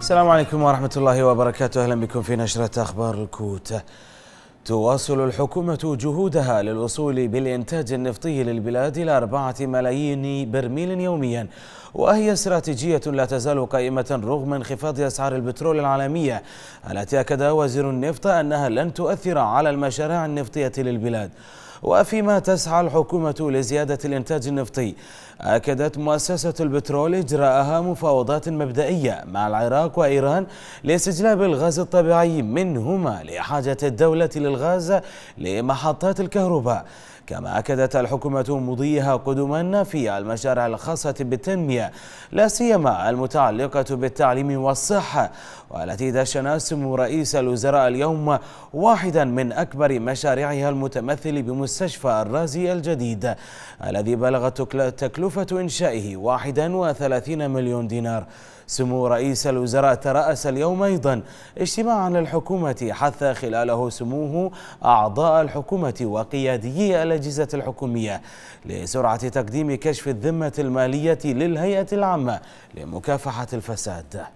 السلام عليكم ورحمة الله وبركاته أهلا بكم في نشرة أخبار الكوت تواصل الحكومة جهودها للوصول بالإنتاج النفطي للبلاد إلى أربعة ملايين برميل يومياً وهي استراتيجية لا تزال قائمة رغم انخفاض أسعار البترول العالمية التي أكد وزير النفط أنها لن تؤثر على المشاريع النفطية للبلاد وفيما تسعى الحكومة لزيادة الإنتاج النفطي أكدت مؤسسة البترول إجراءها مفاوضات مبدئية مع العراق وإيران لاستجلاب الغاز الطبيعي منهما لحاجة الدولة للغاز لمحطات الكهرباء كما أكدت الحكومة مضيها قدما في المشاريع الخاصة بالتنمية لا سيما المتعلقة بالتعليم والصحة والتي دشن اسم رئيس الوزراء اليوم واحدا من أكبر مشاريعها المتمثل بمستشفى الرازي الجديد الذي بلغت تكلفة إنشائه 31 مليون دينار سمو رئيس الوزراء ترأس اليوم أيضا اجتماعا للحكومة حث خلاله سموه أعضاء الحكومة وقياديي الأجهزة الحكومية لسرعة تقديم كشف الذمة المالية للهيئة العامة لمكافحة الفساد